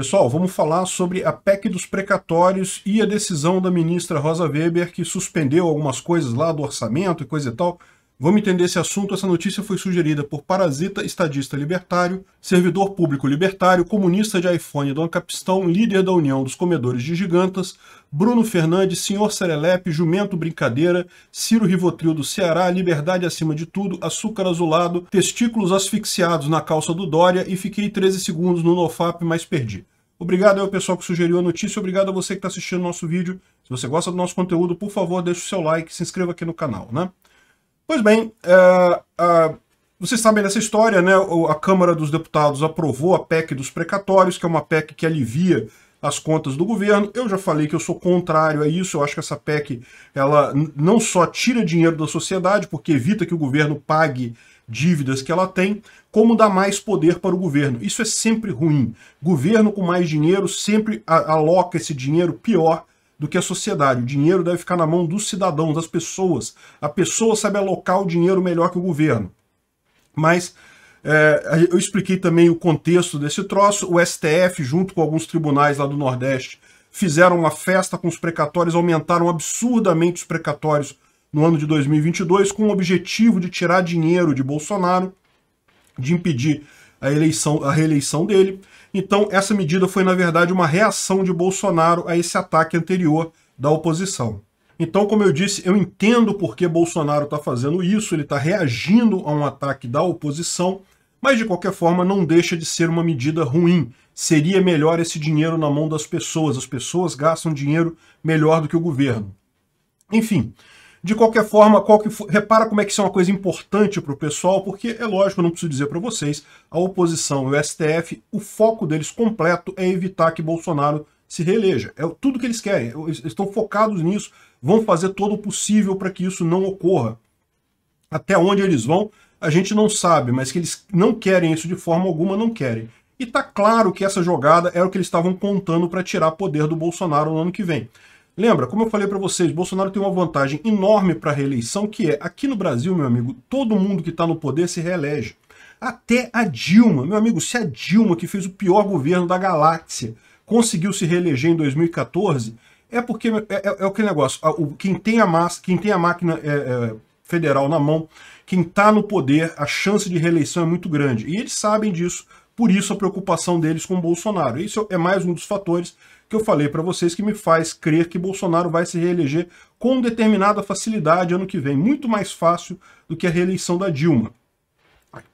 Pessoal, vamos falar sobre a PEC dos precatórios e a decisão da ministra Rosa Weber, que suspendeu algumas coisas lá do orçamento e coisa e tal. Vamos entender esse assunto. Essa notícia foi sugerida por parasita, estadista libertário, servidor público libertário, comunista de iPhone Dona Capistão, líder da União dos Comedores de Gigantas, Bruno Fernandes, Senhor Serelepe, Jumento Brincadeira, Ciro Rivotril do Ceará, Liberdade Acima de Tudo, Açúcar Azulado, Testículos Asfixiados na Calça do Dória e Fiquei 13 Segundos no Nofap, mas perdi. Obrigado ao pessoal que sugeriu a notícia, obrigado a você que está assistindo o nosso vídeo. Se você gosta do nosso conteúdo, por favor, deixe o seu like, se inscreva aqui no canal, né? Pois bem, é, vocês sabem dessa história, né? A Câmara dos Deputados aprovou a PEC dos precatórios, que é uma PEC que alivia as contas do governo. Eu já falei que eu sou contrário a isso, eu acho que essa PEC ela não só tira dinheiro da sociedade, porque evita que o governo pague dívidas que ela tem, como dar mais poder para o governo. Isso é sempre ruim. Governo com mais dinheiro sempre aloca esse dinheiro pior do que a sociedade. O dinheiro deve ficar na mão dos cidadãos, das pessoas. A pessoa sabe alocar o dinheiro melhor que o governo. Mas é, eu expliquei também o contexto desse troço. O STF, junto com alguns tribunais lá do Nordeste, fizeram uma festa com os precatórios, aumentaram absurdamente os precatórios no ano de 2022 com o objetivo de tirar dinheiro de Bolsonaro, de impedir a, eleição, a reeleição dele. Então, essa medida foi, na verdade, uma reação de Bolsonaro a esse ataque anterior da oposição. Então, como eu disse, eu entendo por que Bolsonaro está fazendo isso, ele está reagindo a um ataque da oposição, mas de qualquer forma não deixa de ser uma medida ruim. Seria melhor esse dinheiro na mão das pessoas, as pessoas gastam dinheiro melhor do que o governo. Enfim, de qualquer forma, qual que for, repara como é que isso é uma coisa importante para o pessoal, porque é lógico, eu não preciso dizer para vocês, a oposição e o STF, o foco deles completo é evitar que Bolsonaro se reeleja. É tudo que eles querem, eles estão focados nisso, vão fazer todo o possível para que isso não ocorra. Até onde eles vão, a gente não sabe, mas que eles não querem isso de forma alguma, não querem. E tá claro que essa jogada era o que eles estavam contando para tirar poder do Bolsonaro no ano que vem. Lembra, como eu falei para vocês, Bolsonaro tem uma vantagem enorme para a reeleição, que é, aqui no Brasil, meu amigo, todo mundo que está no poder se reelege. Até a Dilma, meu amigo, se a Dilma, que fez o pior governo da galáxia, conseguiu se reeleger em 2014, é porque é, é, é aquele negócio, quem tem a, massa, quem tem a máquina é, é federal na mão, quem está no poder, a chance de reeleição é muito grande. E eles sabem disso, por isso a preocupação deles com o Bolsonaro. Isso é mais um dos fatores que eu falei para vocês que me faz crer que Bolsonaro vai se reeleger com determinada facilidade ano que vem, muito mais fácil do que a reeleição da Dilma.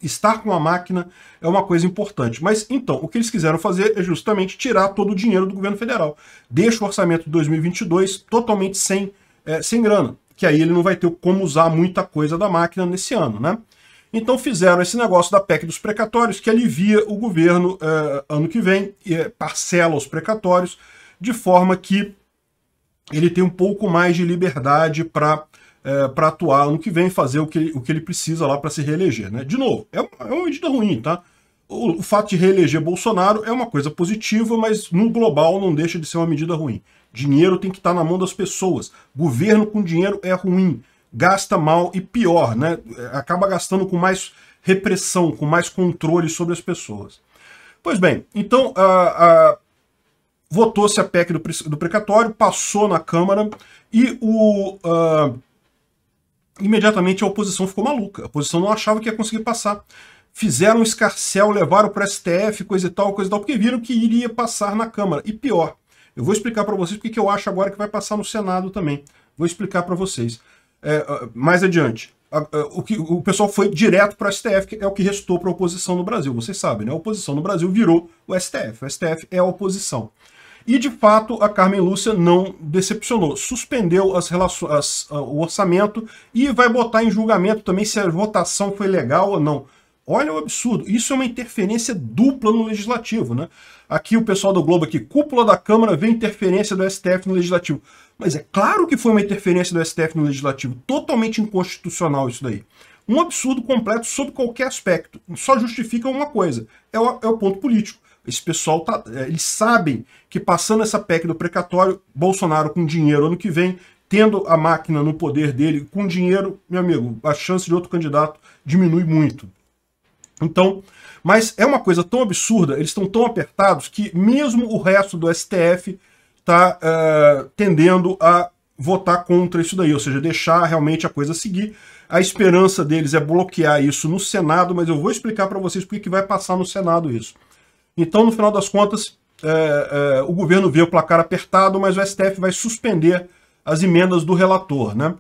Estar com a máquina é uma coisa importante. Mas então, o que eles quiseram fazer é justamente tirar todo o dinheiro do governo federal. Deixa o orçamento de 2022 totalmente sem, é, sem grana, que aí ele não vai ter como usar muita coisa da máquina nesse ano, né? Então fizeram esse negócio da PEC dos precatórios, que alivia o governo uh, ano que vem, eh, parcela os precatórios, de forma que ele tem um pouco mais de liberdade para eh, para atuar ano que vem, fazer o que, o que ele precisa lá para se reeleger. Né? De novo, é, é uma medida ruim, tá? O, o, fato de reeleger Bolsonaro é uma coisa positiva, mas no global não deixa de ser uma medida ruim. Dinheiro tem que estar tá na mão das pessoas. Governo com dinheiro é ruim gasta mal e pior, né? Acaba gastando com mais repressão, com mais controle sobre as pessoas. Pois bem, então votou-se a PEC do, do, precatório, passou na Câmara e o imediatamente a oposição ficou maluca. A oposição não achava que ia conseguir passar. Fizeram um escarcel, levaram para o STF, coisa e tal, coisa e tal, porque viram que iria passar na Câmara. E pior, eu vou explicar para vocês porque que eu acho agora que vai passar no Senado também. Vou explicar para vocês é, mais adiante. O, que, o pessoal foi direto para o STF, que é o que restou para a oposição no Brasil. Vocês sabem, né? A oposição no Brasil virou o STF. O STF é a oposição. E, de fato, a Carmen Lúcia não decepcionou. Suspendeu as relações, o orçamento e vai botar em julgamento também se a votação foi legal ou não. Olha o absurdo. Isso é uma interferência dupla no legislativo, né? Aqui o pessoal do Globo aqui, cúpula da Câmara vê interferência do STF no legislativo. Mas é claro que foi uma interferência do STF no legislativo, totalmente inconstitucional isso daí. Um absurdo completo sob qualquer aspecto. Só justifica uma coisa, é o, é o ponto político. Esse pessoal tá, é, eles sabem que passando essa PEC do precatório, Bolsonaro com dinheiro ano que vem, tendo a máquina no poder dele, com dinheiro, meu amigo, a chance de outro candidato diminui muito. Então, mas é uma coisa tão absurda, eles estão tão apertados que mesmo o resto do STF está uh, eh, tendendo a votar contra isso daí, ou seja, deixar realmente a coisa seguir. A esperança deles é bloquear isso no Senado, mas eu vou explicar para vocês porque que vai passar no Senado isso. Então, no final das contas, é, é, o governo vê o placar apertado, mas o STF vai suspender as emendas do relator, né?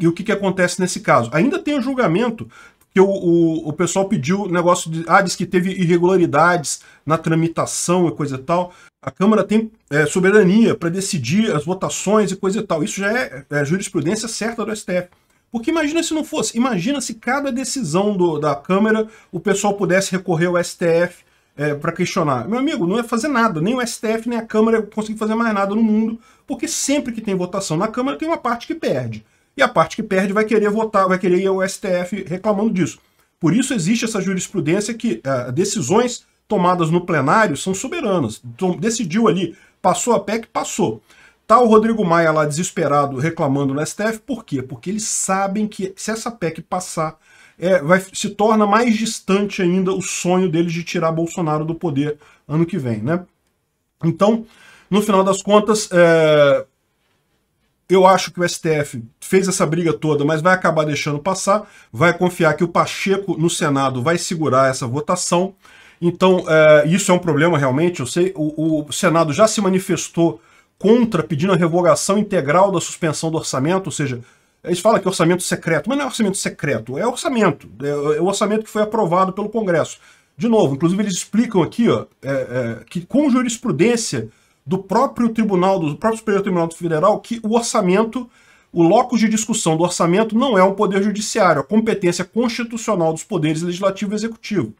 E o que, que acontece nesse caso? Ainda tem o julgamento que o, o, o pessoal pediu o negócio de. Ah, diz que teve irregularidades na tramitação e coisa e tal. A Câmara tem é, soberania para decidir as votações e coisa e tal. Isso já é, é jurisprudência certa do STF. Porque imagina se não fosse. Imagina se cada decisão do, da Câmara o pessoal pudesse recorrer ao STF é, para questionar. Meu amigo, não ia fazer nada. Nem o STF, nem a Câmara conseguir fazer mais nada no mundo. Porque sempre que tem votação na Câmara, tem uma parte que perde e a parte que perde vai querer votar, vai querer ir ao STF reclamando disso. Por isso existe essa jurisprudência que uh, decisões tomadas no plenário são soberanas. Então, decidiu ali, passou a PEC, passou. Tá o Rodrigo Maia lá desesperado reclamando no STF, por quê? Porque eles sabem que se essa PEC passar, é, vai, se torna mais distante ainda o sonho deles de tirar Bolsonaro do poder ano que vem, né? Então, no final das contas, é, eu acho que o STF fez essa briga toda, mas vai acabar deixando passar, vai confiar que o Pacheco no Senado vai segurar essa votação. Então, é, isso é um problema realmente. Eu sei, o, o Senado já se manifestou contra pedindo a revogação integral da suspensão do orçamento, ou seja, eles falam que é orçamento secreto, mas não é orçamento secreto, é orçamento. É, é o orçamento que foi aprovado pelo Congresso. De novo, inclusive eles explicam aqui ó, é, é, que com jurisprudência do próprio Tribunal, do próprio Superior Tribunal Federal, que o orçamento o locus de discussão do orçamento não é um poder judiciário, é a competência constitucional dos poderes legislativo e executivo.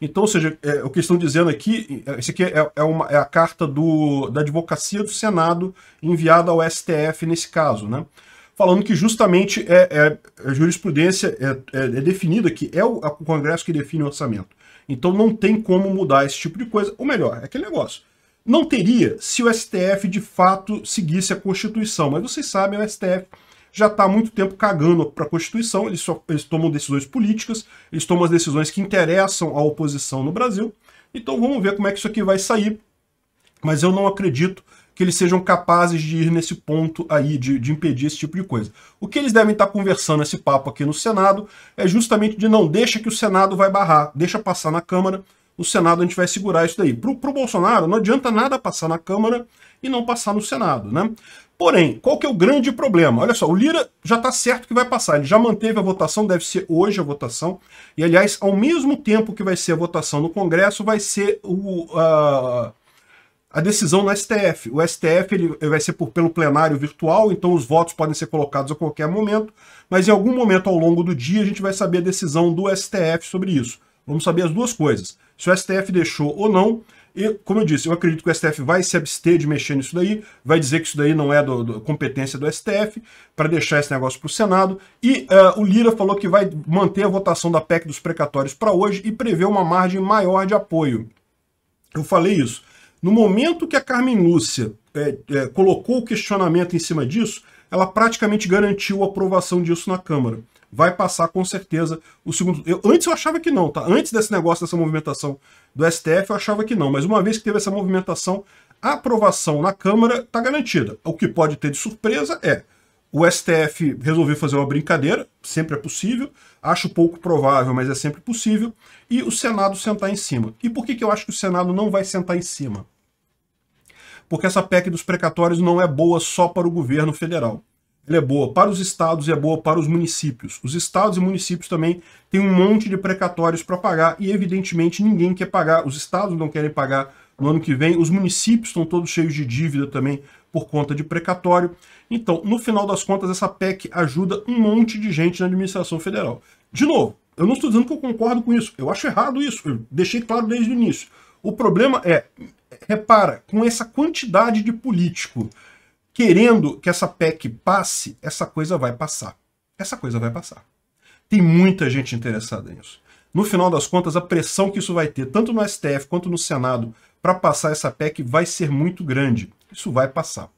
Então, ou seja, é, o que estão dizendo aqui, é, isso aqui é, é, é, uma, é a carta do, da advocacia do Senado enviada ao STF nesse caso, né? Falando que justamente é, a jurisprudência é, definida que é o, o Congresso que define o orçamento. Então não tem como mudar esse tipo de coisa. Ou melhor, é aquele negócio. Não teria se o STF de fato seguisse a Constituição, mas vocês sabem, o STF já está há muito tempo cagando para a Constituição, eles, só, eles tomam decisões políticas, eles tomam as decisões que interessam à oposição no Brasil. Então vamos ver como é que isso aqui vai sair. Mas eu não acredito que eles sejam capazes de ir nesse ponto aí, de, de impedir esse tipo de coisa. O que eles devem estar tá conversando esse papo aqui no Senado é justamente de não deixa que o Senado vai barrar, deixa passar na Câmara, no Senado a gente vai segurar isso daí. Pro, o Bolsonaro, não adianta nada passar na Câmara e não passar no Senado, né? Porém, qual que é o grande problema? Olha só, o Lira já está certo que vai passar, ele já manteve a votação, deve ser hoje a votação, e aliás, ao mesmo tempo que vai ser a votação no Congresso, vai ser o, a, a decisão no STF. O STF ele vai ser por, pelo plenário virtual, então os votos podem ser colocados a qualquer momento, mas em algum momento ao longo do dia a gente vai saber a decisão do STF sobre isso. Vamos saber as duas coisas se o STF deixou ou não. E, como eu disse, eu acredito que o STF vai se abster de mexer nisso daí, vai dizer que isso daí não é da competência do STF, para deixar esse negócio para o Senado. E uh, o Lira falou que vai manter a votação da PEC dos precatórios para hoje e prevê uma margem maior de apoio. Eu falei isso. No momento que a Carmen Lúcia é, é, colocou o questionamento em cima disso, ela praticamente garantiu a aprovação disso na Câmara vai passar com certeza o segundo. Eu, antes eu achava que não, tá? Antes desse negócio, dessa movimentação do STF, eu achava que não. Mas uma vez que teve essa movimentação, a aprovação na Câmara está garantida. O que pode ter de surpresa é o STF resolver fazer uma brincadeira, sempre é possível, acho pouco provável, mas é sempre possível, e o Senado sentar em cima. E por que, que eu acho que o Senado não vai sentar em cima? Porque essa PEC dos precatórios não é boa só para o governo federal ela é boa para os estados e é boa para os municípios. Os estados e municípios também têm um monte de precatórios para pagar e, evidentemente, ninguém quer pagar. Os estados não querem pagar no ano que vem, os municípios estão todos cheios de dívida também por conta de precatório. Então, no final das contas, essa PEC ajuda um monte de gente na administração federal. De novo, eu não estou dizendo que eu concordo com isso, eu acho errado isso, eu deixei claro desde o início. O problema é, repara, com essa quantidade de político querendo que essa PEC passe, essa coisa vai passar. Essa coisa vai passar. Tem muita gente interessada nisso. No final das contas, a pressão que isso vai ter, tanto no STF quanto no Senado, para passar essa PEC vai ser muito grande. Isso vai passar.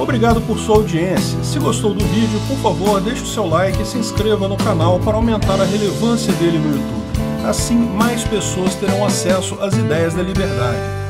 Obrigado por sua audiência. Se gostou do vídeo, por favor, deixe o seu like e se inscreva no canal para aumentar a relevância dele no YouTube. Assim, mais pessoas terão acesso às ideias da liberdade